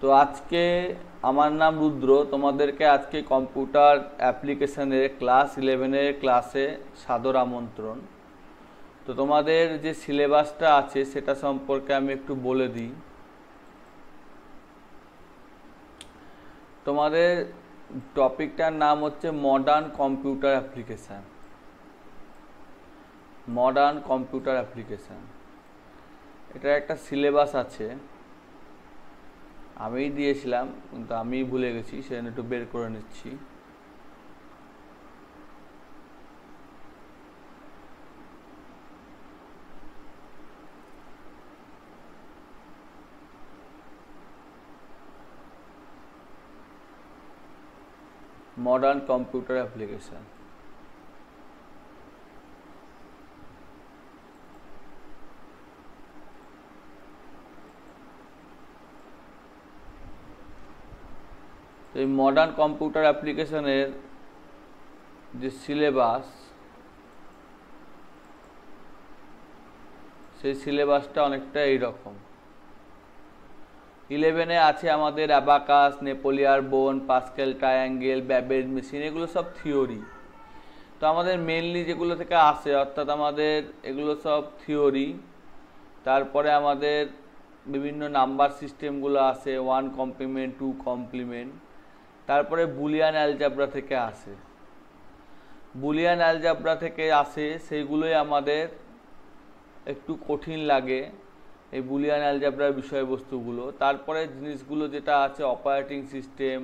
তো আজকে আমার নাম রুদ্র তোমাদেরকে আজকে কম্পিউটার অ্যাপ্লিকেশানের ক্লাস ইলেভেনের ক্লাসে সাদর আমন্ত্রণ তো তোমাদের যে সিলেবাসটা আছে সেটা সম্পর্কে আমি একটু বলে দিই তোমাদের টপিকটার নাম হচ্ছে modern computer application modern computer application এটা একটা সিলেবাস আছে আমি দিয়েছিলাম কিন্তু আমি ভুলে গেছি সেখানে একটু বের করে নিচ্ছি মডার্ন কম্পিউটার অ্যাপ্লিকেশন এই মডার্ন কম্পিউটার অ্যাপ্লিকেশনের যে সিলেবাস সেই সিলেবাসটা অনেকটা এইরকম ইলেভেনে আছে আমাদের অ্যাবাকাস নেপোলিয়ার বোন পাস্কেল ট্রায়াঙ্গেল ব্যাবেজ মেশিন এগুলো সব থিওরি তো আমাদের মেনলি যেগুলো থেকে আসে অর্থাৎ আমাদের এগুলো সব থিওরি তারপরে আমাদের বিভিন্ন নাম্বার সিস্টেমগুলো আছে ওয়ান কমপ্লিমেন্ট টু কমপ্লিমেন্ট তারপরে বুলিয়ান অ্যালজাবরা থেকে আসে বুলিয়ান অ্যালজাবরা থেকে আসে সেইগুলোই আমাদের একটু কঠিন লাগে এই বুলিয়ান অ্যালজাবরার বিষয়বস্তুগুলো তারপরে জিনিসগুলো যেটা আছে operating system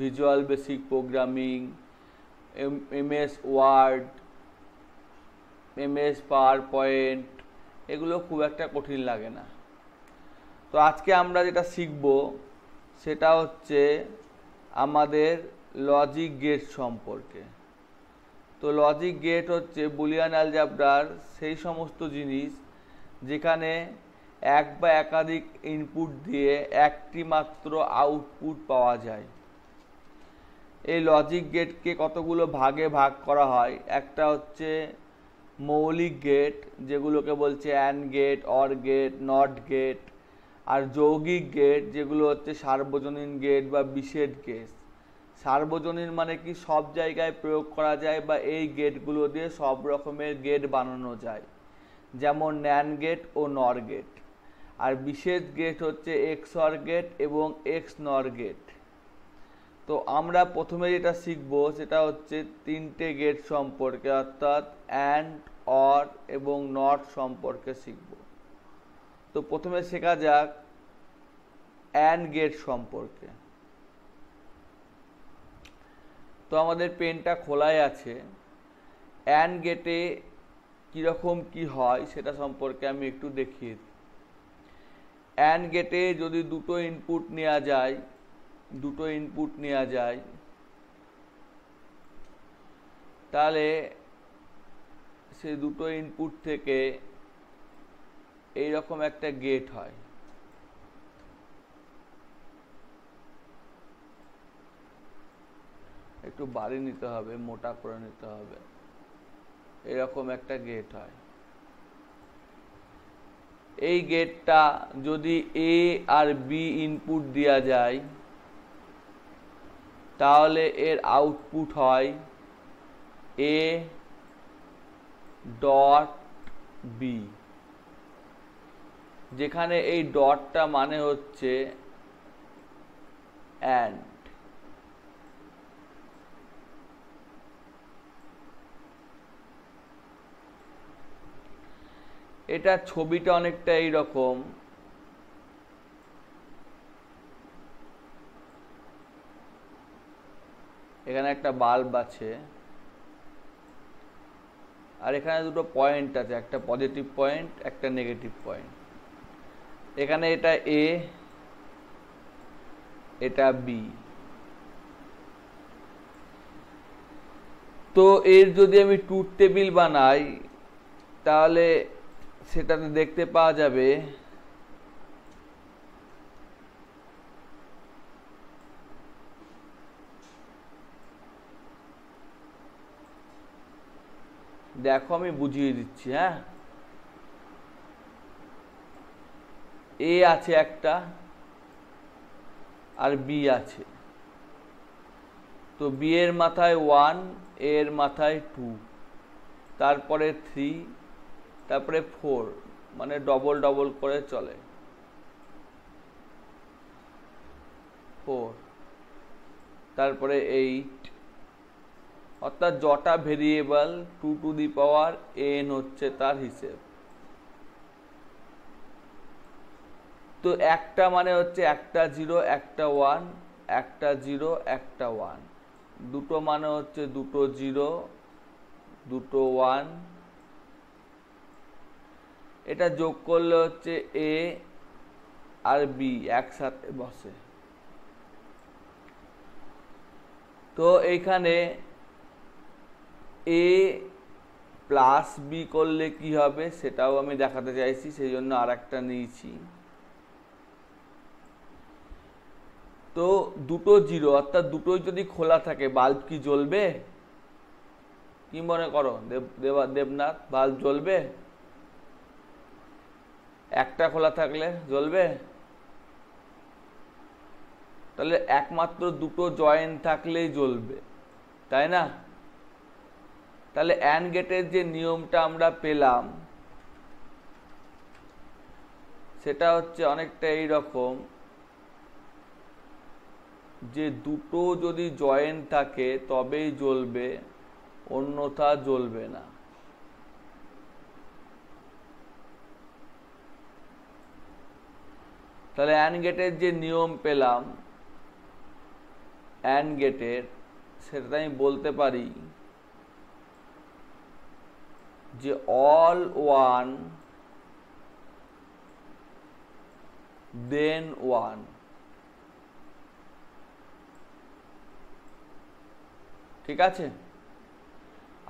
visual basic programming M S word M S PowerPoint এগুলো খুব একটা কঠিন লাগে না তো আজকে আমরা যেটা শিখব সেটা হচ্ছে আমাদের লজিক গেট সম্পর্কে তো লজিক গেট হচ্ছে বুলিয়ান অ্যালজাবরার সেই সমস্ত জিনিস যেখানে এক বা একাধিক ইনপুট দিয়ে একটি মাত্র আউটপুট পাওয়া যায় এই লজিক গেটকে কতগুলো ভাগে ভাগ করা হয় একটা হচ্ছে মৌলিক গেট যেগুলোকে বলছে and gate or gate not gate আর যৌগিক গেট যেগুলো হচ্ছে সার্বজনীন গেট বা বিশেড গেট সার্বজনীন মানে কি সব জায়গায় প্রয়োগ করা যায় বা এই গেটগুলো দিয়ে সব রকমের গেট বানানো যায় যেমন ন্যান গেট ও নর গেট আর বিশেষ গেট হচ্ছে এক্সর গেট এবং এক্স নর গেট তো আমরা প্রথমে যেটা শিখব সেটা হচ্ছে তিনটে গেট সম্পর্কে অর্থাৎ অ্যান্ড অর এবং নট সম্পর্কে শিখব তো প্রথমে শেখা যাক অ্যান্ড গেট সম্পর্কে তো আমাদের পেনটা খোলাই আছে অ্যান্ড গেটে কীরকম কি হয় সেটা সম্পর্কে আমি একটু দেখিয়ে দিই অ্যান্ড গেটে যদি দুটো ইনপুট নেওয়া যায় দুটো ইনপুট নেওয়া যায় তাহলে সে দুটো ইনপুট থেকে এই রকম একটা গেট হয় একটু বাড়ি নিতে হবে মোটা করে নিতে হবে এরকম একটা গেট হয় এই গেটটা যদি এ আর বি ইনপুট দেওয়া যায় তাহলে এর আউটপুট হয় এ ডট বি যেখানে এই ডটটা মানে হচ্ছে অ্যান্ড এটা ছবিটা অনেকটা এইরকম এখানে একটা বাল্ব আছে আর এখানে দুটো পয়েন্ট আছে একটা পজিটিভ পয়েন্ট একটা নেগেটিভ পয়েন্ট এখানে এটা এ এটা বি তো এর যদি আমি ট্রুথ টেবিল বানাই তাহলে সেটাতে দেখতে পাওয়া যাবে দেখো আমি বুঝিয়ে দিচ্ছি হ্যাঁ এ আছে একটা আর বি আছে তো বি এর মাথায় ওয়ান এর মাথায় টু তারপরে থ্রি তারপরে ফোর মানে ডবল ডবল করে চলে ফোর তারপরে এইট অর্থাৎ জটা variable two to the power N হচ্ছে তার হিসেব তো একটা মানে হচ্ছে একটা জিরো একটা ওয়ান একটা জিরো একটা ওয়ান দুটো মানে হচ্ছে দুটো জিরো দুটো ওয়ান এটা যোগ করলে হচ্ছে এ আর বি একসাথে বসে তো এইখানে এ প্লাস বি করলে কি হবে সেটাও আমি দেখাতে চাইছি সেই জন্য আর একটা নিয়েছি তো দুটো জিরো অর্থাৎ দুটোই যদি খোলা থাকে বাল্ব কি জ্বলবে কি মনে করো দেব দেবনাথ বাল্ব জ্বলবে একটা খোলা থাকলে জ্বলবে তাহলে একমাত্র দুটো জয়েন্ট থাকলেই জ্বলবে তাই না তাহলে অ্যান্ড গেটের যে নিয়মটা আমরা পেলাম সেটা হচ্ছে অনেকটা এই রকম যে দুটো যদি জয়েন্ট থাকে তবেই জ্বলবে অন্যথা জ্বলবে না তাহলে অ্যান্ড গেটের যে নিয়ম পেলাম অ্যান্ড গেটের সেটা আমি বলতে পারি যে অল ওয়ান দেন ওয়ান ঠিক আছে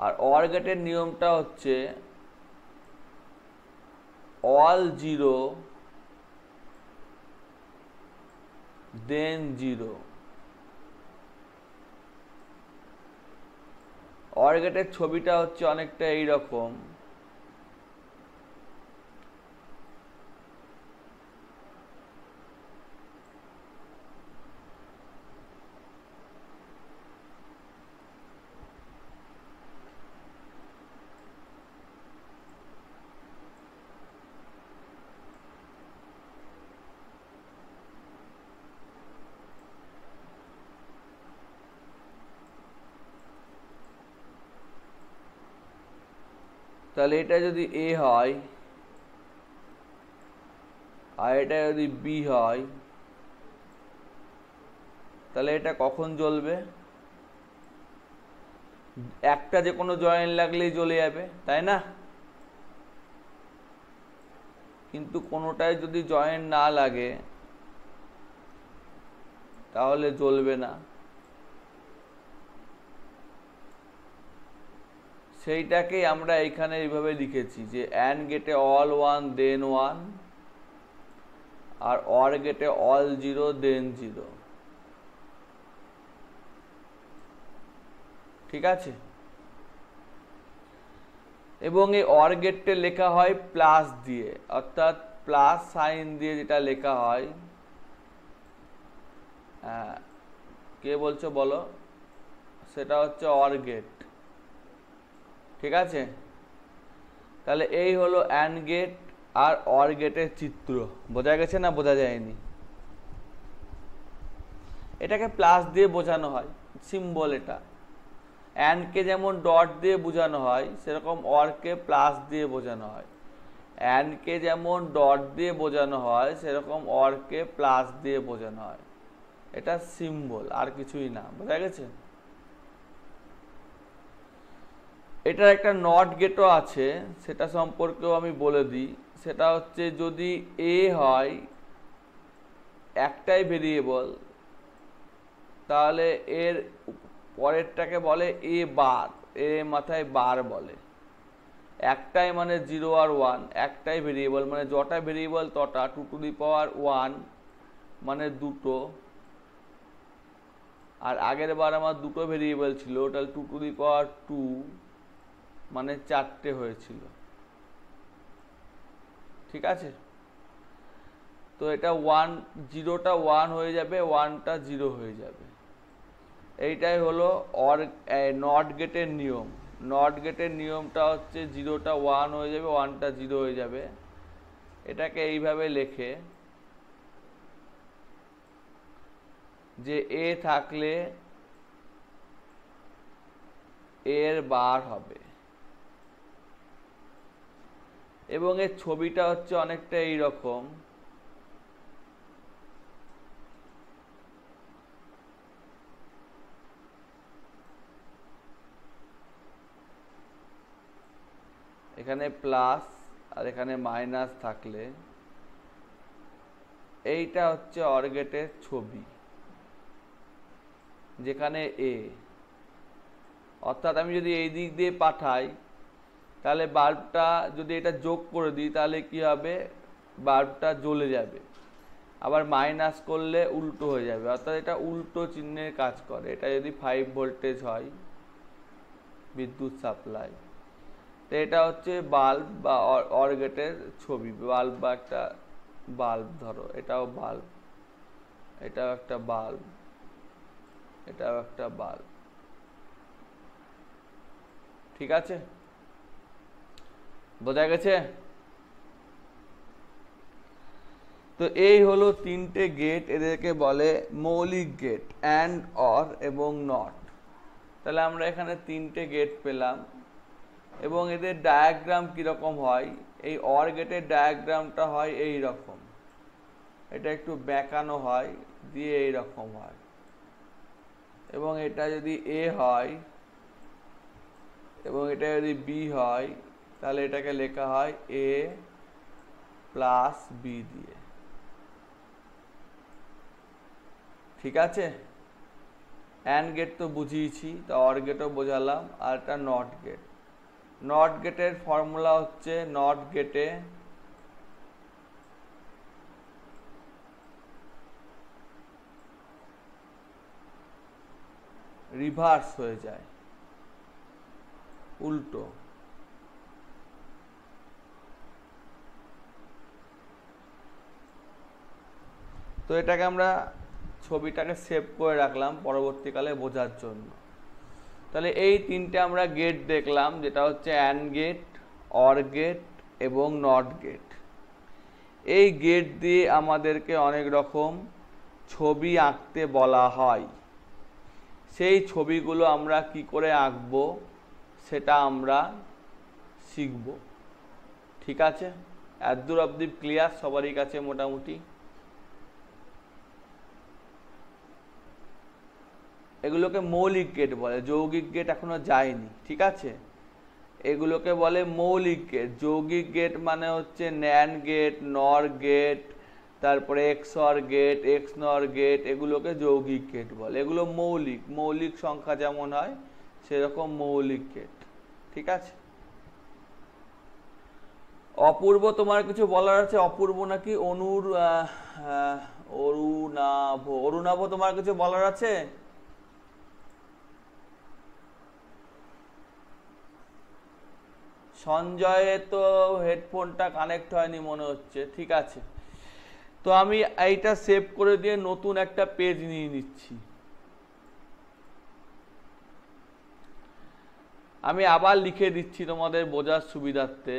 আর অর গেটের নিয়মটা হচ্ছে all zero then zero or গেটের ছবিটা হচ্ছে অনেকটা এইরকম রকম তাহলে এটা যদি এ হয় আর এটা যদি বি হয় তাহলে এটা কখন জ্বলবে একটা যে কোনো জয়েন্ট লাগলেই জ্বলে যাবে তাই না কিন্তু কোনোটায় যদি জয়েন্ট না লাগে তাহলে জ্বলবে না সেইটাকে আমরা এখানে এইভাবে লিখেছি যে অ্যান গেটে অল ওয়ান দেন ওয়ান আর অর গেটে অল জিরো দেন জিরো ঠিক আছে এবং এই অর গেটে লেখা হয় প্লাস দিয়ে অর্থাৎ প্লাস সাইন দিয়ে যেটা লেখা হয় কে বলছো বলো সেটা হচ্ছে অর গেট ঠিক আছে তাহলে এই হলো অ্যান্ড গেট আর অর গেটের চিত্র বোঝা গেছে না বোঝা যায়নি এটাকে প্লাস দিয়ে বোঝানো হয় সিম্বল এটা অ্যান্ডকে যেমন ডট দিয়ে বোঝানো হয় সেরকম অরকে প্লাস দিয়ে বোঝানো হয় অ্যান্ডকে যেমন ডট দিয়ে বোঝানো হয় সেরকম অরকে প্লাস দিয়ে বোঝানো হয় এটা সিম্বল আর কিছুই না বোঝা গেছে এটার একটা নট গেটও আছে সেটা সম্পর্কেও আমি বলে দিই সেটা হচ্ছে যদি এ হয় একটাই ভেরিয়েবল তাহলে এর পরেরটাকে বলে এ বার এ মাথায় বার বলে একটাই মানে জিরো আর ওয়ান একটাই ভেরিয়েবল মানে যটা ভেরিয়েবল তটা two to the power one মানে দুটো আর আগের বার আমার দুটো ভেরিয়েবল ছিল ওটা two to the power two মানে চারটে হয়েছিল ঠিক আছে তো এটা ওয়ান জিরোটা ওয়ান হয়ে যাবে ওয়ানটা জিরো হয়ে যাবে এইটাই হলো অর নট গেটের নিয়ম নট গেটের নিয়মটা হচ্ছে জিরোটা ওয়ান হয়ে যাবে ওয়ানটা জিরো হয়ে যাবে এটাকে এইভাবে লেখে যে এ থাকলে এর বার হবে এবং এর ছবিটা হচ্ছে অনেকটা এই রকম এখানে প্লাস আর এখানে মাইনাস থাকলে এইটা হচ্ছে অর্গেটের ছবি যেখানে এ অর্থাৎ আমি যদি এই দিক দিয়ে পাঠাই তাহলে বাল্বটা যদি এটা যোগ করে দিই তাহলে কি হবে বাল্বটা জ্বলে যাবে আবার মাইনাস করলে উল্টো হয়ে যাবে অর্থাৎ এটা উল্টো চিহ্নের কাজ করে এটা যদি ফাইভ ভোল্টেজ হয় বিদ্যুৎ সাপ্লাই তো এটা হচ্ছে বাল্ব বা অরগেটের ছবি বাল্ব বা একটা বাল্ব ধরো এটাও বাল্ব এটাও একটা বাল্ব এটাও একটা বাল্ব ঠিক আছে বোঝা গেছে তো এই হলো তিনটে গেট এদেরকে বলে মৌলিক গেট অ্যান্ড অর এবং নট তাহলে আমরা এখানে তিনটে গেট পেলাম এবং এদের ডায়াগ্রাম কীরকম হয় এই অর গেটের ডায়াগ্রামটা হয় এই রকম এটা একটু বেঁকানো হয় দিয়ে এই রকম হয় এবং এটা যদি এ হয় এবং এটা যদি বি হয় তাহলে এটাকে লেখা হয় এ প্লাস বি দিয়ে ঠিক আছে অ্যান্ড গেট তো বুঝিয়েছি তো অর গেটও বোঝালাম আর একটা নট গেট নট গেটের ফর্মুলা হচ্ছে নট গেটে রিভার্স হয়ে যায় উল্টো তো এটাকে আমরা ছবিটাকে সেভ করে রাখলাম পরবর্তীকালে বোঝার জন্য তাহলে এই তিনটে আমরা গেট দেখলাম যেটা হচ্ছে অ্যান্ড গেট অর গেট এবং নট গেট এই গেট দিয়ে আমাদেরকে অনেক রকম ছবি আঁকতে বলা হয় সেই ছবিগুলো আমরা কি করে আঁকব সেটা আমরা শিখব ঠিক আছে এত দূর অবধি ক্লিয়ার সবারই কাছে মোটামুটি এগুলোকে মৌলিক গেট বলে যৌগিক গেট এখনও যায়নি ঠিক আছে এগুলোকে বলে মৌলিক গেট যৌগিক গেট মানে হচ্ছে ন্যান গেট নর গেট তারপরে XOR gate X nor gate এগুলোকে যৌগিক গেট বলে এগুলো মৌলিক মৌলিক সংখ্যা যেমন হয় সেরকম মৌলিক গেট ঠিক আছে অপূর্ব তোমার কিছু বলার আছে অপূর্ব নাকি অনুর অরুণাভ অরুণাভ তোমার কিছু বলার আছে সঞ্জয়ে তো হেডফোনটা কানেক্ট হয়নি মনে হচ্ছে ঠিক আছে তো আমি এইটা সেভ করে দিয়ে নতুন একটা পেজ নিয়ে নিচ্ছি আমি আবার লিখে দিচ্ছি তোমাদের বোঝার সুবিধার্থে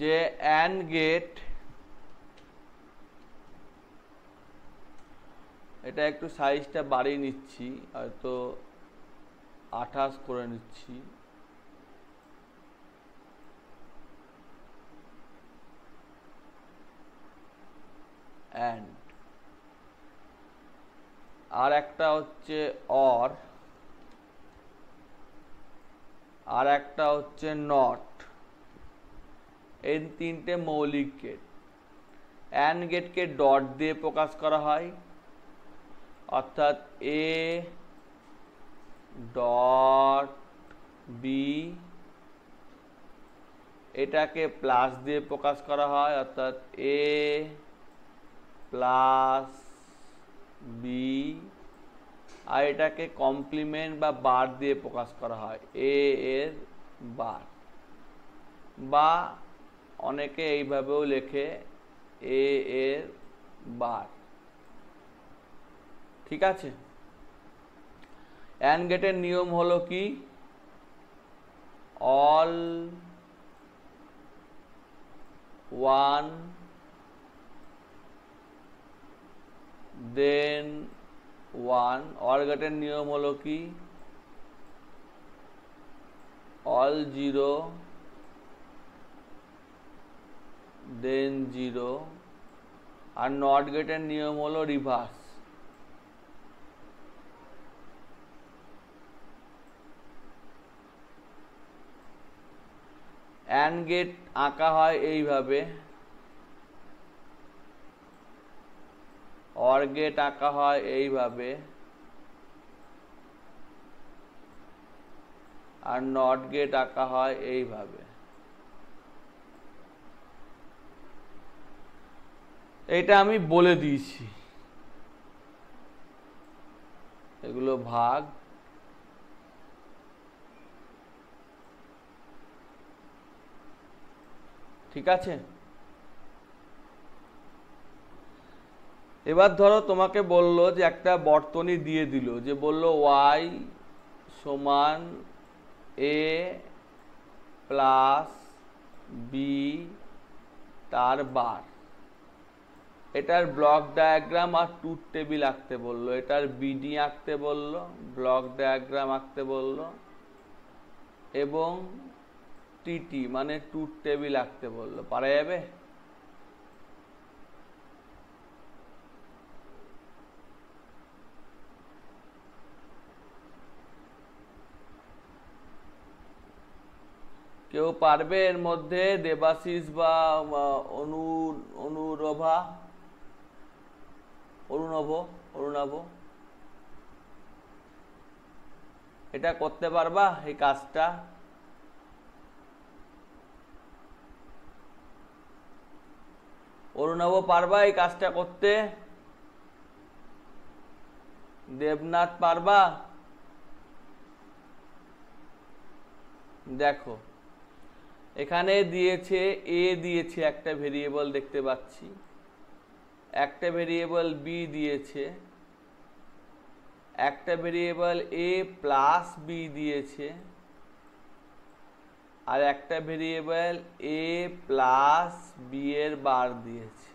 যে অ্যান্ড গেট এটা একটু সাইজটা বাড়িয়ে নিচ্ছি হয়তো আঠাশ করে নিচ্ছি অ্যান্ড আর একটা হচ্ছে অর আর একটা হচ্ছে নট এই তিনটে মৌলিক গেট অ্যান্ড গেটকে ডট দিয়ে প্রকাশ করা হয় অর্থাৎ এ ডট বি এটাকে প্লাস দিয়ে প্রকাশ করা হয় অর্থাৎ এ প্লাস বি আর এটাকে কমপ্লিমেন্ট বা বার দিয়ে প্রকাশ করা হয় এ এর বার বা অনেকে এইভাবেও লেখে এ এর বার ঠিক আছে অ্যান্ড গেটের নিয়ম হলো কি all one then one or গেটের নিয়ম হলো কি অল জিরো দেন জিরো আর নট গেটের নিয়ম হলো রিভার্স অ্যান্ড গেট আঁকা হয় এইভাবে অর গেট আঁকা হয় এইভাবে আর নট গেট আঁকা হয় এইভাবে এটা আমি বলে দিয়েছি এগুলো ভাগ ঠিক আছে এবার ধরো তোমাকে বলল যে একটা বর্তনী দিয়ে দিল যে বলল ওয়াই সমান এ প্লাস বি তার বার এটার ব্লক ডায়াগ্রাম আর টুথ টেবিল আঁকতে বললো এটার বিডি আঁকতে বললো ব্লক ডায়াগ্রাম আঁকতে বললো এবং টিটি মানে ট্রুথ টেবিল আঁকতে বললো পারা যাবে কেউ পারবে এর মধ্যে দেবাশিস বা অনু অনুরভা অরুণভ অরুণাভ এটা করতে পারবা এই কাজটা অরুণাব পারবা এই কাজটা করতে দেবনাথ পারবা দেখো এখানে দিয়েছে এ দিয়েছে একটা ভেরিয়েবল দেখতে পাচ্ছি একটা ভেরিয়েবল বি দিয়েছে একটা ভেরিয়েবল এ প্লাস বি দিয়েছে আর একটা ভেরিয়েবল এ প্লাস বি এর বার দিয়েছে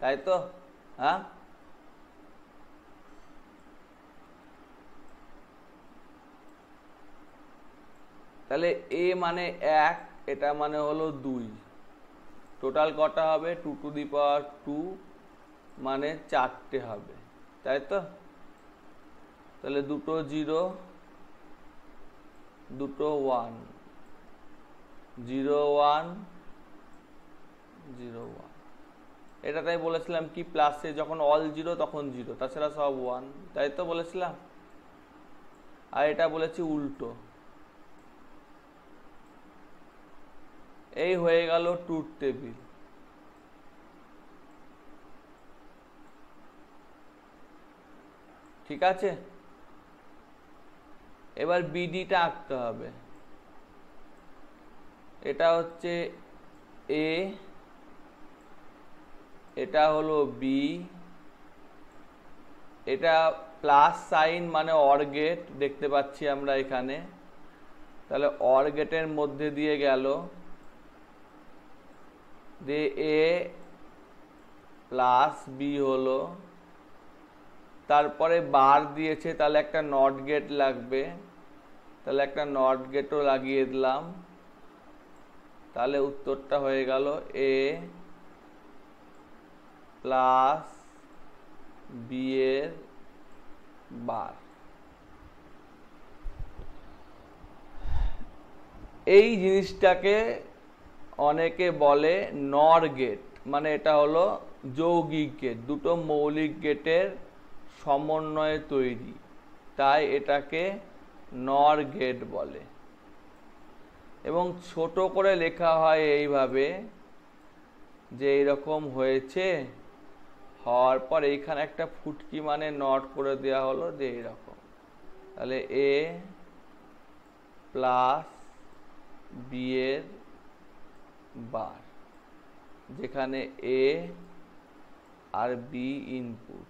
তাই তো হ্যাঁ তাহলে এ মানে এক এটা মানে হলো দুই টোটাল কটা হবে two to the power two মানে চারটে হবে তাই তো তাহলে দুটো জিরো দুটো one zero one zero one এটা তাই বলেছিলাম কি প্লাসে যখন অল জিরো তখন জিরো তাছাড়া সব ওয়ান তাই তো বলেছিলাম আর এটা বলেছি উল্টো এই হয়ে গেল ট্রুথ টেবিল ঠিক আছে এবার বিডিটা আঁকতে হবে এটা হচ্ছে এ এটা হলো বি এটা প্লাস সাইন মানে অর গেট দেখতে পাচ্ছি আমরা এখানে তাহলে অর গেটের মধ্যে দিয়ে গেল দিয়ে এ প্লাস বি হলো তারপরে বার দিয়েছে তাহলে একটা নট গেট লাগবে তাহলে একটা নট গেটও লাগিয়ে দিলাম তাহলে উত্তরটা হয়ে গেল এ প্লাস বি এর বার এই জিনিসটাকে অনেকে বলে নর গেট মানে এটা হলো যৌগিক গেট দুটো মৌলিক গেটের সমন্বয়ে তৈরি তাই এটাকে নর গেট বলে এবং ছোট করে লেখা হয় এইভাবে যে এরকম হয়েছে হওয়ার পর এইখানে একটা ফুটকি মানে নট করে দেওয়া হলো যে এইরকম তাহলে এ প্লাস বিয়ের বার যেখানে এ আর বি ইনপুট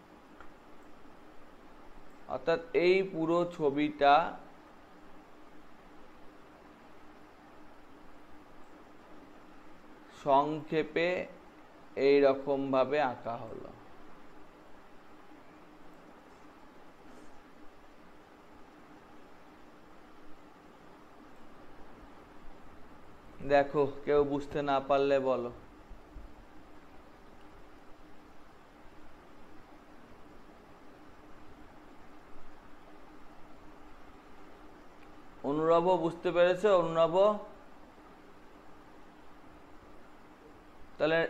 অর্থাৎ এই পুরো ছবিটা সংক্ষেপে এই রকম ভাবে আঁকা হলো দেখো কেউ বুঝতে না পারলে বলো অনুরব বুঝতে পেরেছো অনুরব তাহলে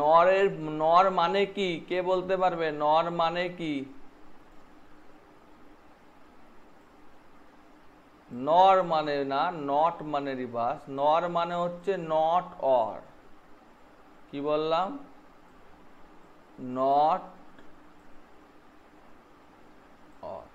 নরের নর মানে কি কে বলতে পারবে নর মানে কি নর মানে না নট মানে রিভার্স নর মানে হচ্ছে নট অর কি বললাম নট অর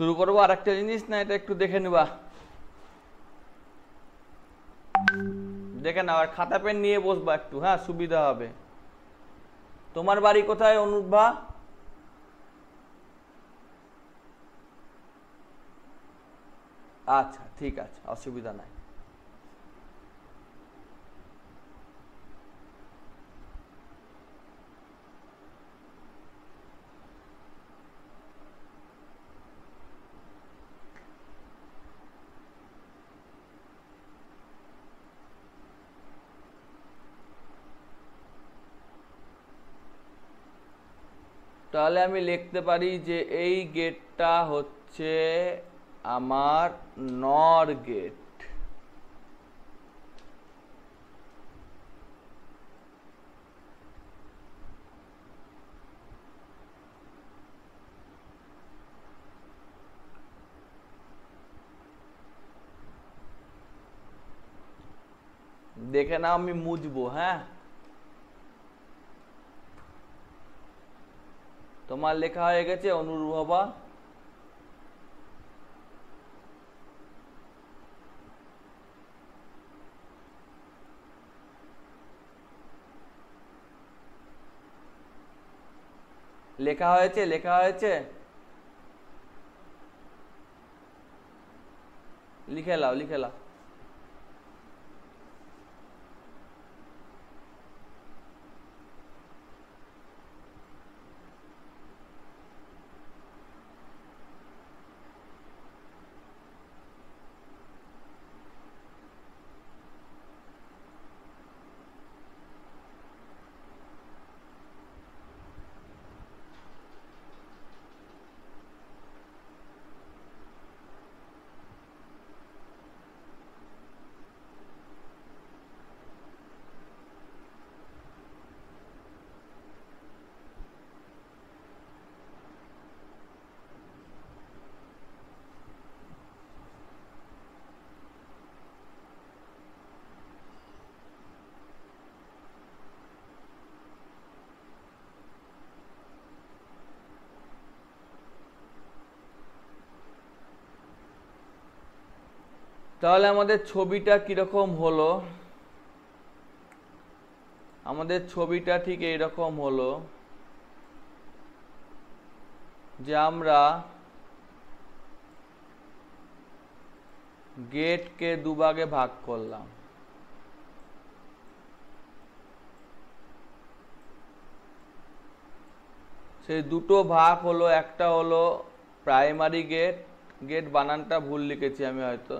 শুরু করবো আর একটা জিনিস না এটা একটু দেখে নেবা দেখে নাও আর খাতা পেন নিয়ে বসবা একটু হ্যাঁ সুবিধা হবে তোমার বাড়ি কোথায় অনুভা আচ্ছা ঠিক আছে অসুবিধা নাই আমি লিখতে পারি যে এই গেটটা হচ্ছে আমার নর্গেট দেখেন আমি মুজবো হ্যাঁ তোমার লেখা হয়ে গেছে হবা লেখা হয়েছে লেখা হয়েছে লিখে লাও লিখে লাও তাহলে আমাদের ছবিটা কীরকম হলো আমাদের ছবিটা ঠিক এইরকম হলো যে আমরা গেটকে দুভাগে ভাগ করলাম সেই দুটো ভাগ হলো একটা হলো প্রাইমারি গেট গেট বানানটা ভুল লিখেছি আমি হয়তো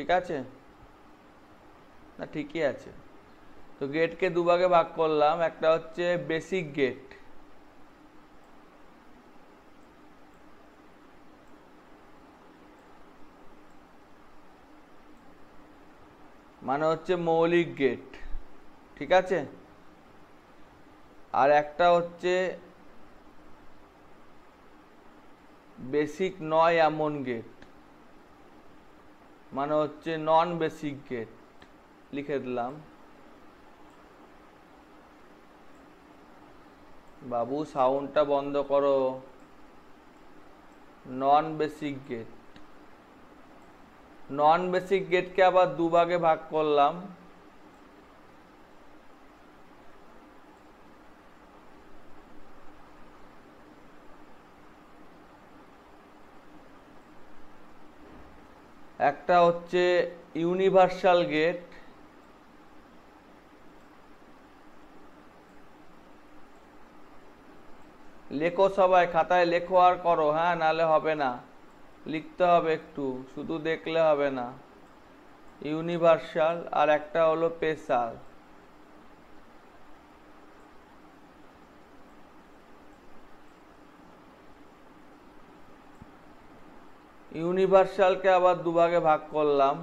ঠিক আছে না ঠিকই আছে তো গেটকে দুভাগে ভাগ করলাম একটা হচ্ছে বেসিক গেট মানে হচ্ছে মৌলিক গেট ঠিক আছে আর একটা হচ্ছে বেসিক নয় এমন গেট মানে হচ্ছে নন বেসিক গেট লিখে দিলাম বাবু সাউন্ডটা বন্ধ করো non basic gate non basic গেটকে আবার দুভাগে ভাগ করলাম একটা হচ্ছে ইউনিভার্সাল গেট লেখো সবাই খাতায় লেখো আর করো হ্যাঁ নালে হবে না লিখতে হবে একটু শুধু দেখলে হবে না ইউনিভার্সাল আর একটা হলো পেশাল ইউনিভার্সালকে আবার দুভাগে ভাগ করলাম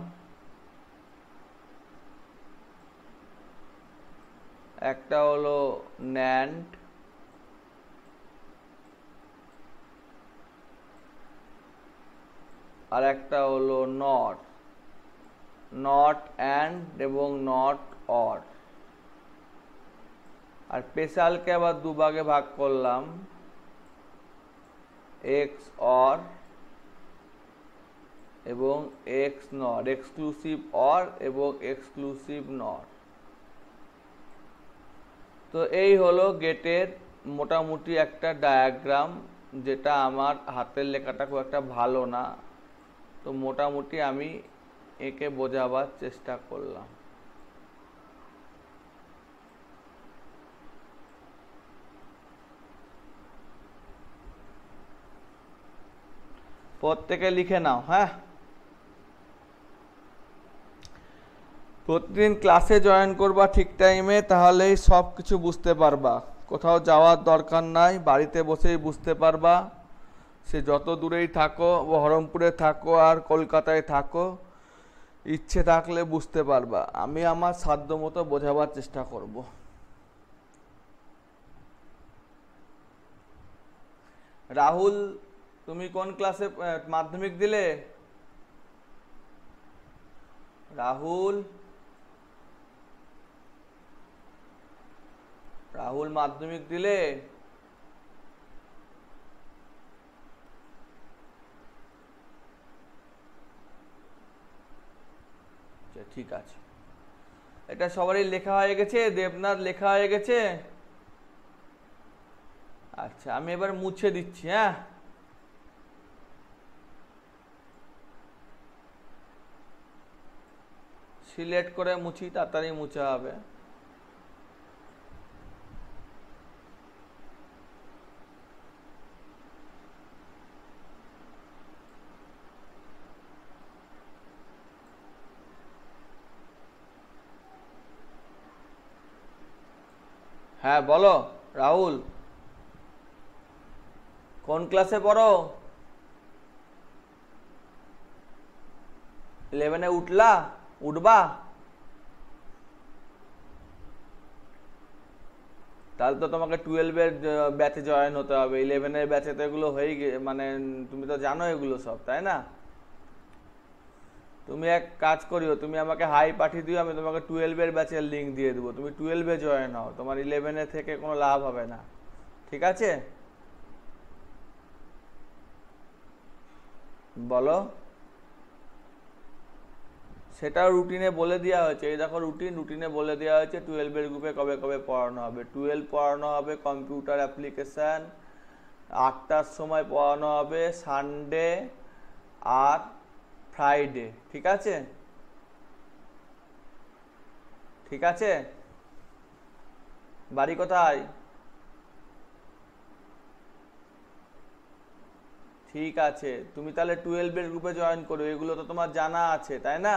একটা হলো ন্যান্ড আর একটা হলো নট নট অ্যান্ড এবং নট অর আর স্পেশালকে আবার দুভাগে ভাগ করলাম এক্স অর এবং এক্স নট এক্সক্লুসিভ অর এবং এক্সক্লুসিভ নট তো এই হলো গেটের মোটামুটি একটা ডায়াগ্রাম যেটা আমার হাতের লেখাটা খুব একটা ভালো না তো মোটামুটি আমি একে বোঝাবার চেষ্টা করলাম প্রত্যেকে লিখে নাও হ্যাঁ প্রতিদিন ক্লাসে জয়েন করবা ঠিক টাইমে তাহলেই সব কিছু বুঝতে পারবা কোথাও যাওয়ার দরকার নাই বাড়িতে বসেই বুঝতে পারবা সে যত দূরেই থাকো বহরমপুরে থাকো আর কলকাতায় থাকো ইচ্ছে থাকলে বুঝতে পারবা আমি আমার সাধ্য মতো বোঝাবার চেষ্টা করব রাহুল তুমি কোন ক্লাসে মাধ্যমিক দিলে রাহুল রাহুল মাধ্যমিক দিলে আচ্ছা, ঠিক আছে এটা সবারই লেখা হয়ে গেছে দেবনাথ লেখা হয়ে গেছে আচ্ছা আমি এবার মুছে দিচ্ছি হ্যাঁ সিলেক্ট করে মুছি তাড়াতাড়ি মুছা হবে হ্যাঁ বলো রাহুল কোন ক্লাসে পড়ো ইলেভেনে উঠলা উঠবা তাহলে তো তোমাকে টুয়েলভের ব্যাচে জয়েন হতে হবে ইলেভেনের ব্যাচে তো এগুলো হয়ে মানে তুমি তো জানো এগুলো সব তাই না তুমি এক কাজ করিও তুমি আমাকে হাই পাঠিয়ে দিও আমি তোমাকে টুয়েলভের ব্যাচের লিঙ্ক দিয়ে দেবো তুমি টুয়েলভে জয়েন হও তোমার ইলেভেনে থেকে কোনো লাভ হবে না ঠিক আছে বলো সেটা রুটিনে বলে দেওয়া হয়েছে এই দেখো রুটিন রুটিনে বলে দেওয়া হয়েছে টুয়েলভের গ্রুপে কবে কবে পড়ানো হবে টুয়েলভ পড়ানো হবে কম্পিউটার অ্যাপ্লিকেশান আটটার সময় পড়ানো হবে সানডে আর ফ্রাইডে ঠিক আছে ঠিক আছে বাড়ি কোথায় ঠিক আছে তুমি তাহলে টুয়েলভের গ্রুপে জয়েন করো এগুলো তো তোমার জানা আছে তাই না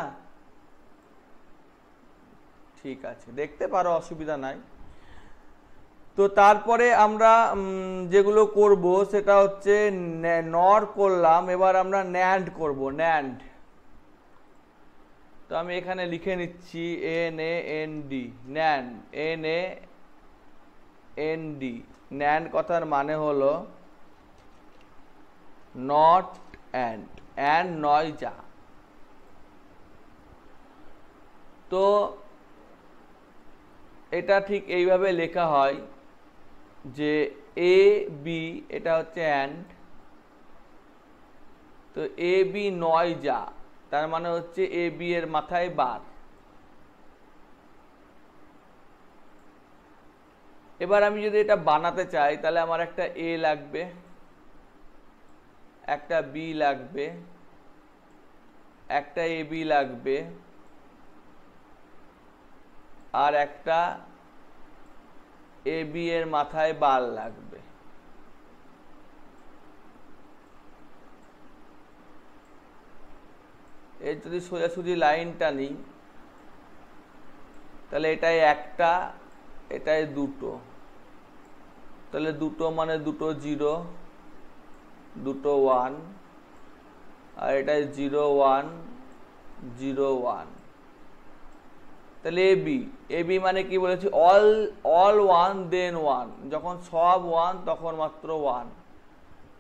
ঠিক আছে দেখতে পারো অসুবিধা নাই তো তারপরে আমরা যেগুলো করব সেটা হচ্ছে নর করলাম এবার আমরা ন্যান্ড করব ন্যান্ড তো আমি এখানে লিখে নিচ্ছি N A N D NAND N A N D NAND কথার মানে হলো নট অ্যান্ড অ্যান্ড নয় যা তো এটা ঠিক এইভাবে লেখা হয় যে এ বি এটা হচ্ছে অ্যান্ড তো এ বি নয় যা তার মানে হচ্ছে এ বি এর মাথায় বার এবার আমি যদি এটা বানাতে চাই তাহলে আমার একটা এ লাগবে একটা বি লাগবে একটা এ বি লাগবে আর একটা এ বি এর মাথায় বার লাগবে এর যদি সোজাসুজি লাইনটা নিই তাহলে এটাই একটা এটাই দুটো তাহলে দুটো মানে দুটো জিরো দুটো ওয়ান আর এটাই জিরো ওয়ান জিরো ওয়ান তাহলে এ বি এ বি মানে কি বলেছি all all one then one যখন সব ওয়ান তখন মাত্র ওয়ান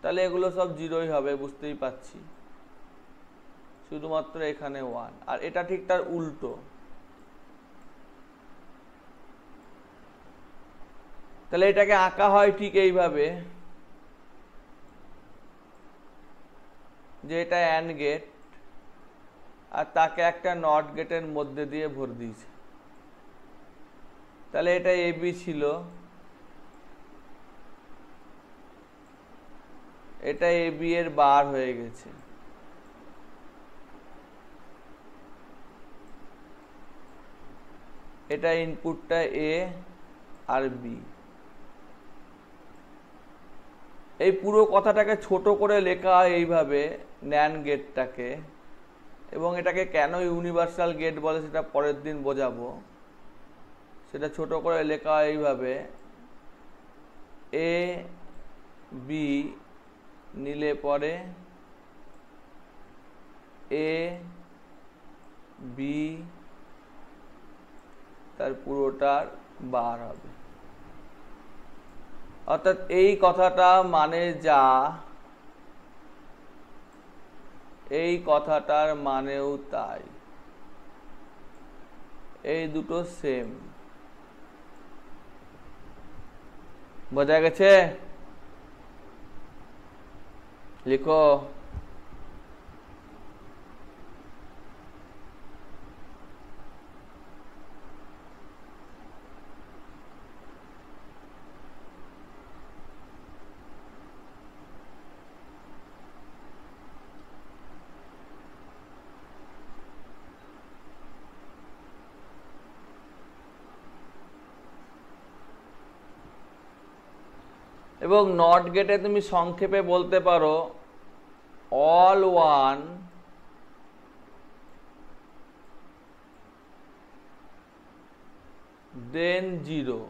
তাহলে এগুলো সব জিরোই হবে বুঝতেই পারছি শুধুমাত্র এখানে ওয়ান আর এটা ঠিক তার উল্টো তাহলে এটাকে আঁকা হয় ঠিক এইভাবে যে এটা অ্যান্ড গেট আর তাকে একটা নট গেটের মধ্যে দিয়ে ভর দিয়েছে তাহলে এটা এবি ছিল এটা এবি এর বার হয়ে গেছে এটা ইনপুটটা এ আর বি এই পুরো কথাটাকে ছোট করে লেখা এইভাবে ন্যান গেটটাকে এবং এটাকে কেন ইউনিভার্সাল গেট বলে সেটা পরের দিন বোঝাবো সেটা ছোট করে লেখা এইভাবে এ বি নিলে পরে এ বি তার পুরোটার বার হবে অর্থাৎ এই কথাটা মানে যা এই কথাটার মানেও তাই এই দুটো সেম বোঝা গেছে লিখো এবং নট গেটে তুমি সংক্ষেপে বলতে পারো অল ওয়ান দেন জিরো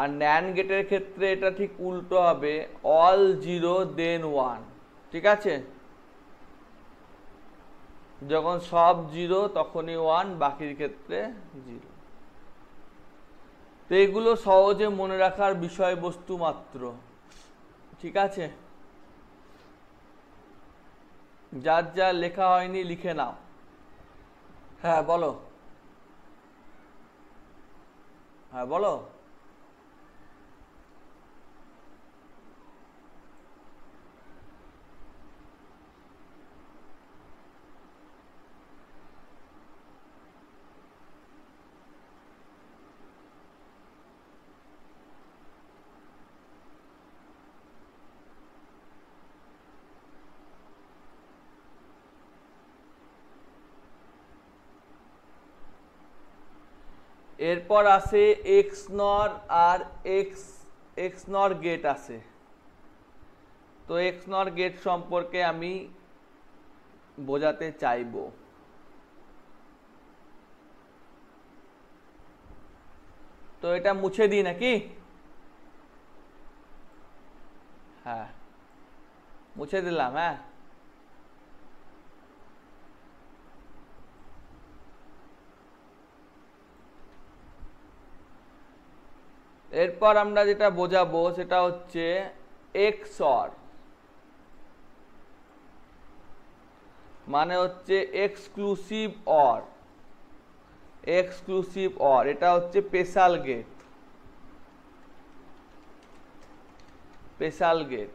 আর ন্যান গেটের ক্ষেত্রে এটা ঠিক উল্টো হবে অল জিরো দেন ওয়ান ঠিক আছে যখন সব জিরো তখনই ওয়ান বাকির ক্ষেত্রে জিরো তো এগুলো সহজে মনে রাখার বিষয়বস্তু মাত্র ঠিক আছে যার যা লেখা হয়নি লিখে নাও হ্যাঁ বলো হ্যাঁ বলো এরপর আছে এক্স নর আর এক্স এক্স নর গেট আছে তো এক্স নর গেট সম্পর্কে আমি বোঝাতে চাইব তো এটা মুছে দিই নাকি হ্যাঁ মুছে দিলাম হ্যাঁ এরপর আমরা যেটা বোঝাবো সেটা হচ্ছে এক্সর মানে হচ্ছে এক্সক্লুসিভ অর এক্সক্লুসিভ অর এটা হচ্ছে স্পেশাল গেট স্পেশাল গেট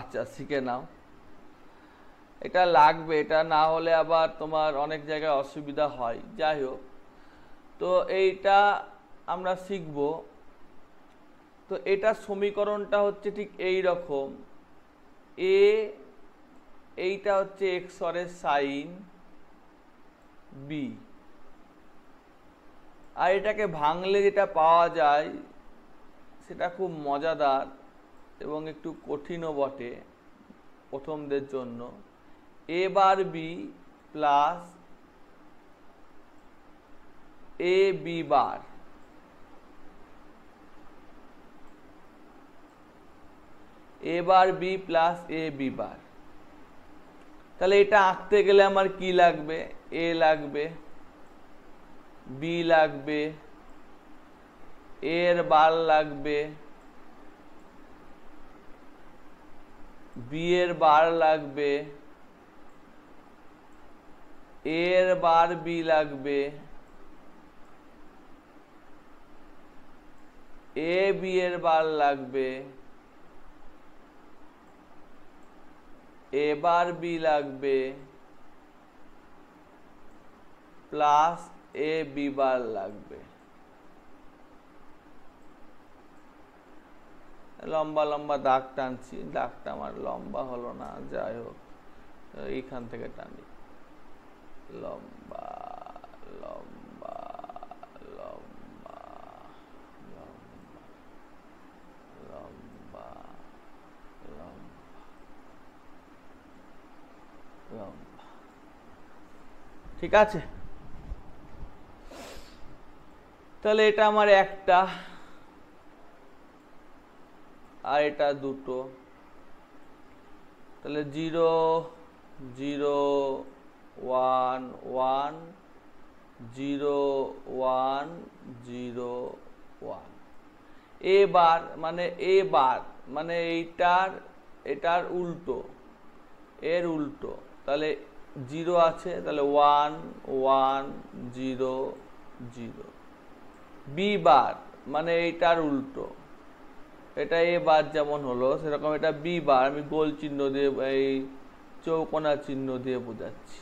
আচ্ছা শিখে নাও এটা লাগবে এটা না হলে আবার তোমার অনেক জায়গায় অসুবিধা হয় যাই হোক তো এইটা আমরা শিখব তো এটা সমীকরণটা হচ্ছে ঠিক এই রকম এ এইটা হচ্ছে এক্সরের সাইন বি আর এটাকে ভাঙলে যেটা পাওয়া যায় সেটা খুব মজাদার এবং একটু কঠিনও বটে প্রথমদের জন্য a bar b + ab bar a bar b + ab बार তাহলে এটা আসতে গেলে আমার কি লাগবে a লাগবে b লাগবে a এর বার লাগবে b এর বার লাগবে এর বার বি লাগবে এ বি এর বার লাগবে এবার বি লাগবে প্লাস এ বি বার লাগবে লম্বা লম্বা দাগ টানছি দাগটা আমার লম্বা হলো না যাই হোক এইখান থেকে টানি লম্বা লম্বা লম্বা লম্বা লম্বা লম্বা লম্বা ঠিক আছে তাহলে এটা আমার একটা আর এটা দুটো তাহলে zero zero one one zero one zero one এবার মানে এবার মানে এইটার এটার উল্টো এর উল্টো তাহলে জিরো আছে তাহলে one one zero zero B bar মানে এইটার উল্টো এটা এ বার যেমন হলো সেরকম এটা বি বার আমি গোল চিহ্ন দিয়ে এই চৌকোনা চিহ্ন দিয়ে বোঝাচ্ছি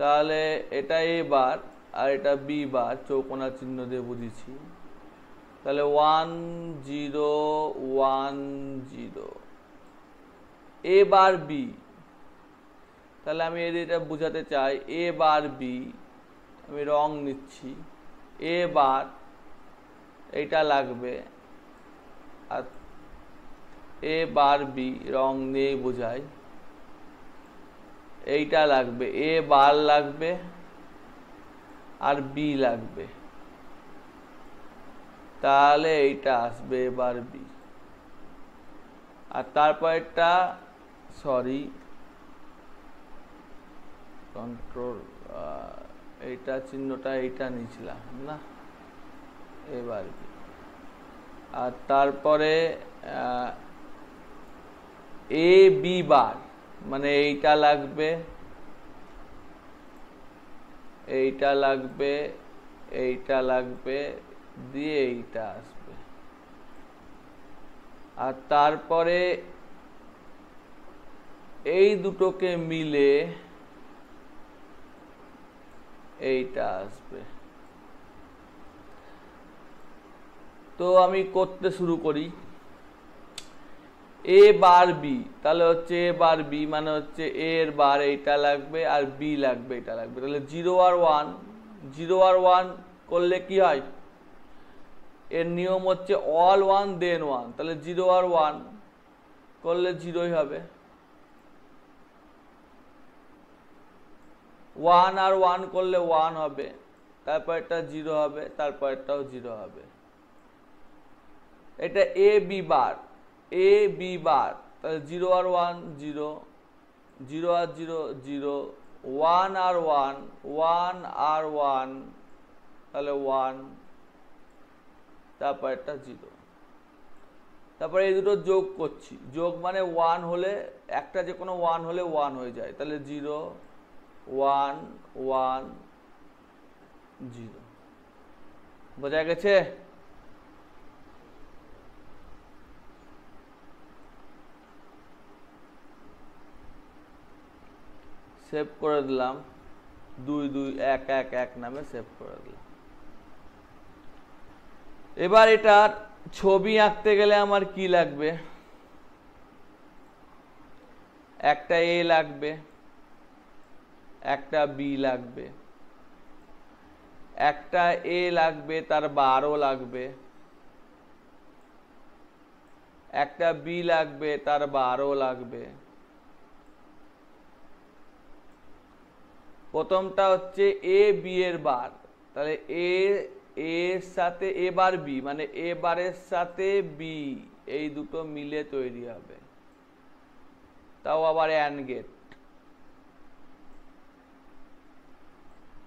তাহলে এটা এ বার আর এটা বি বার চৌকোনা চিহ্ন দিয়ে বুঝেছি তাহলে one zero one zero A bar B তাহলে আমি এর এটা বোঝাতে চাই এ বার বি আমি রং নিচ্ছি এ বার এটা লাগবে আর এ বার বি রং নেই বোঝায় এইটা লাগবে এ বার লাগবে আর বি লাগবে তাহলে এইটা আসবে এবার বি আর তারপরেরটা সরি কন্ট্রোল এইটা চিহ্নটা এইটা নিয়েছিলাম না এবার আর তারপরে এ বি বার মানে এইটা লাগবে এইটা লাগবে এইটা লাগবে দিয়ে এইটা আসবে আর তারপরে এই দুটোকে মিলে এইটা আসবে তো আমি করতে শুরু করি এ বার বি তাহলে হচ্ছে এ বার বি মানে হচ্ছে এর বার এইটা লাগবে আর বি লাগবে এটা লাগবে তাহলে জিরো আর ওয়ান জিরো আর ওয়ান করলে কি হয় এর নিয়ম হচ্ছে অল ওয়ান দেন ওয়ান তাহলে জিরো আর ওয়ান করলে জিরোই হবে ওয়ান আর ওয়ান করলে ওয়ান হবে তারপরটা জিরো হবে তারপরটাও জিরো হবে এটা এ বি বার এ বি বার তাহলে জিরো আর ওয়ান জিরো জিরো আর জিরো জিরো ওয়ান আর ওয়ান ওয়ান আর ওয়ান তাহলে ওয়ান তারপর একটা জিরো তারপরে এই দুটো যোগ করছি যোগ মানে ওয়ান হলে একটা যে কোনো ওয়ান হলে ওয়ান হয়ে যায় তাহলে জিরো ওয়ান ওয়ান জিরো বোঝা গেছে সেভ করে দিলাম দুই দুই এক এক এক নামে সেভ করে দিলাম এবার এটার ছবি আঁকতে গেলে আমার কি লাগবে একটা এ লাগবে একটা বি লাগবে একটা এ লাগবে তার বারো লাগবে একটা বি লাগবে তার বারো লাগবে প্রথমটা হচ্ছে এ বি এর বার তাহলে এ এর সাথে এ বার বি মানে এ বারের সাথে বি এই দুটো মিলে তৈরি হবে তাও আবার অ্যান্ড গেট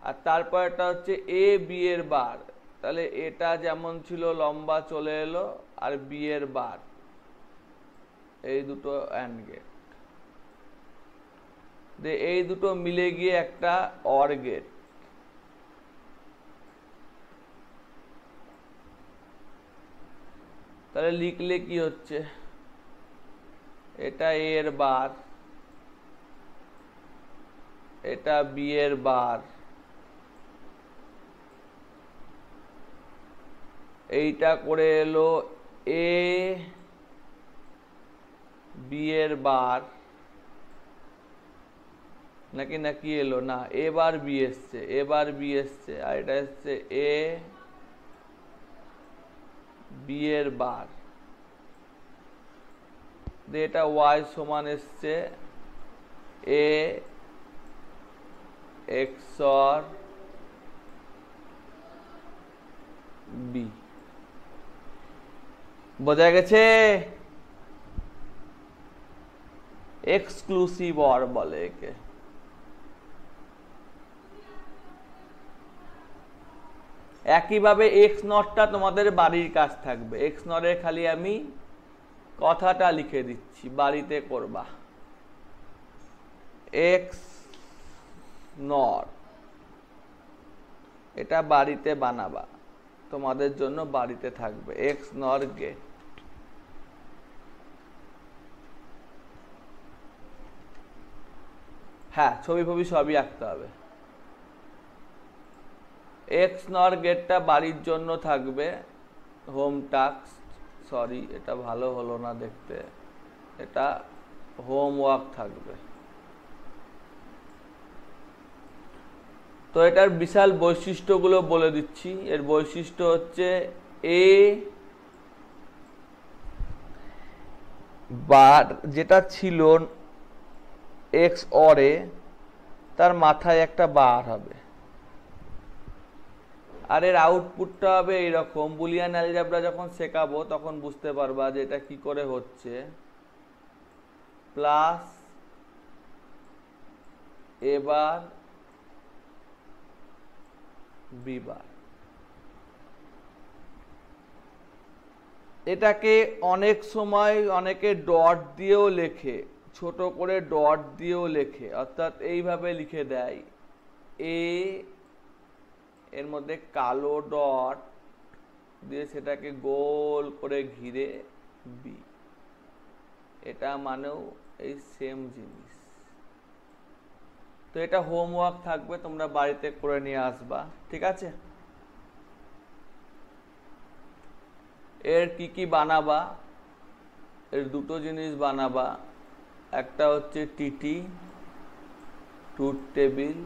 আর তারপরটা হচ্ছে এ বি এর বার তাহলে এটা যেমন ছিল লম্বা চলে এলো আর বি এর বার এই দুটো অ্যান্ড গেট যে এই দুটো মিলে গিয়ে একটা অর গেট তাহলে লিখলে কি হচ্ছে এটা এর বার এটা বি এর বার এইটা করে এলো এ বি এর বার নাকি নাকি এলো না এবার বি এসছে এবার বি এসছে আর এটা এসছে এ বি এর বার এটা ওয়াই সমান এসছে এ এক্সর বি বোঝা গেছে এক্সক্লুসিভ অর বলে একে একইভাবে এক্স নটটা তোমাদের বাড়ির কাজ থাকবে এক্স নরে খালি আমি কথাটা লিখে দিচ্ছি বাড়িতে করবা এক্স নট এটা বাড়িতে বানাবা তোমাদের জন্য বাড়িতে থাকবে এক্স নর গেট হ্যাঁ ছবি ফবি সবই আঁকতে হবে এক্স নর গেটটা বাড়ির জন্য থাকবে হোম টাস্ক সরি এটা ভালো হলো না দেখতে এটা হোমওয়ার্ক থাকবে তো এটার বিশাল বৈশিষ্ট্যগুলো বলে দিচ্ছি এর বৈশিষ্ট্য হচ্ছে এ বার যেটা ছিল এক্স অরে তার মাথায় একটা বার হবে আর এর আউটপুটটা হবে এইরকম বুলিয়ান অ্যালজাবরা যখন শেখাবো তখন বুঝতে পারবা যে এটা কি করে হচ্ছে প্লাস এবার বিবার এটাকে অনেক সময় অনেকে ডট দিয়েও লেখে ছোট করে ডট দিয়েও লেখে অর্থাৎ এইভাবে লিখে দেয় এ এর মধ্যে কালো ডট দিয়ে সেটাকে গোল করে ঘিরে বি এটা মানেও এই সেম জিনিস তো এটা হোমওয়ার্ক থাকবে তোমরা বাড়িতে করে নিয়ে আসবা ঠিক আছে এর কি কি বানাবা এর দুটো জিনিস বানাবা একটা হচ্ছে টিটি টুথ টেবিল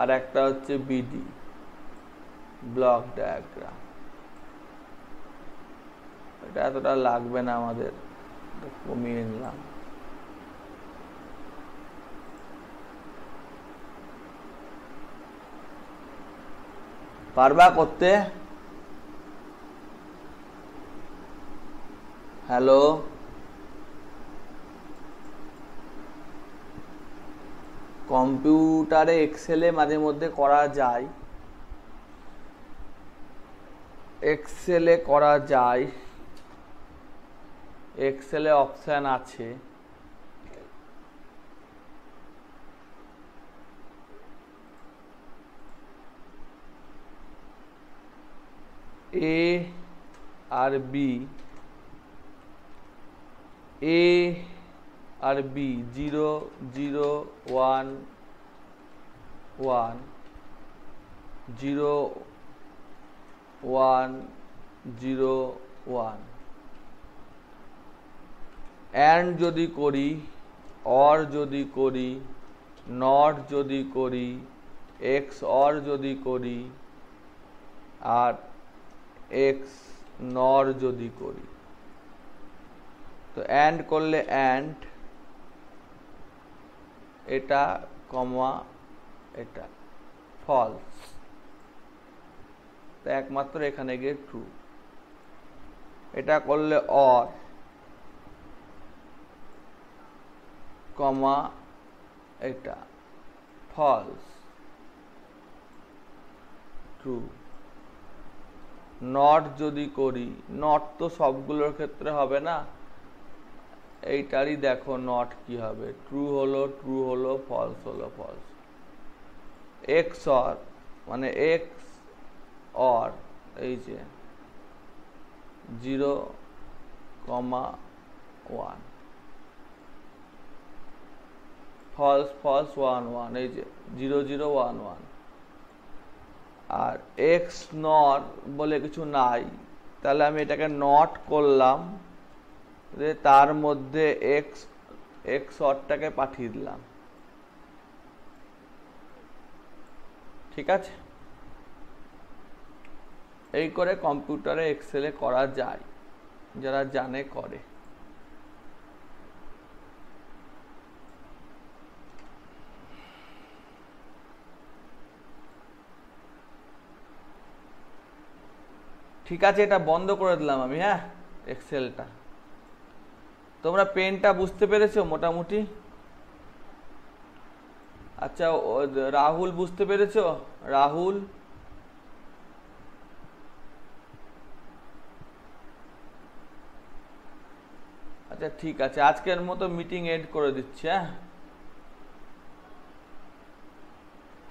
আর একটা হচ্ছে বিডি ব্লক ডায়াগ্রাম এটা এতটা লাগবে না আমাদের কমিয়ে নিলাম পারবা করতে হ্যালো কম্পিউটারে এক্সেলে মাঝে মধ্যে করা যায় এক্সেলে করা যায় এক্সেলে অপশান আছে এ আর বি এ আর B zero zero one one zero one zero one and যদি করি অর যদি করি নট যদি করি এক্স অর যদি করি আর এক্স নর যদি করি তো অ্যান্ড করলে অ্যান্ড এটা কমা এটা ফলস তা একমাত্র এখানে গিয়ে ট্রু এটা করলে অর কমা এটা ফলস ট্রু নট যদি করি নট তো সবগুলোর ক্ষেত্রে হবে না এইটারই দেখো নট কি হবে ট্রু হলো ট্রু হলো ফলস হলো ফলস এক্স অর মানে এক্স অর এই যে zero comma one false false one one এই যে জিরো জিরো ওয়ান ওয়ান আর এক্স নর বলে কিছু নাই তাহলে আমি এটাকে নট করলাম তার মধ্যে এক্স এক্স অরটাকে পাঠিয়ে দিলাম ঠিক আছে এই করে কম্পিউটারে এক্সেলে করা যায় যারা জানে করে ঠিক আছে এটা বন্ধ করে দিলাম আমি হ্যাঁ এক্সেলটা তোমরা পেনটা বুঝতে পেরেছো মোটামুটি আচ্ছা রাহুল বুঝতে পেরেছো রাহুল আচ্ছা ঠিক আছে আজকের মতো মিটিং এড করে দিচ্ছি হ্যাঁ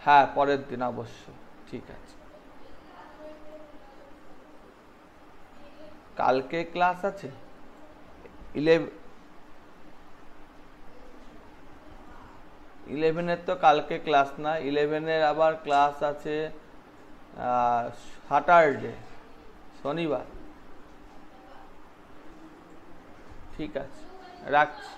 হ্যাঁ পরের দিন অবশ্যই ঠিক আছে কালকে ক্লাস আছে ইলেভেনের তো কালকে ক্লাস না ইলেভেনের আবার ক্লাস আছে স্যাটারডে শনিবার ঠিক আছে রাখছি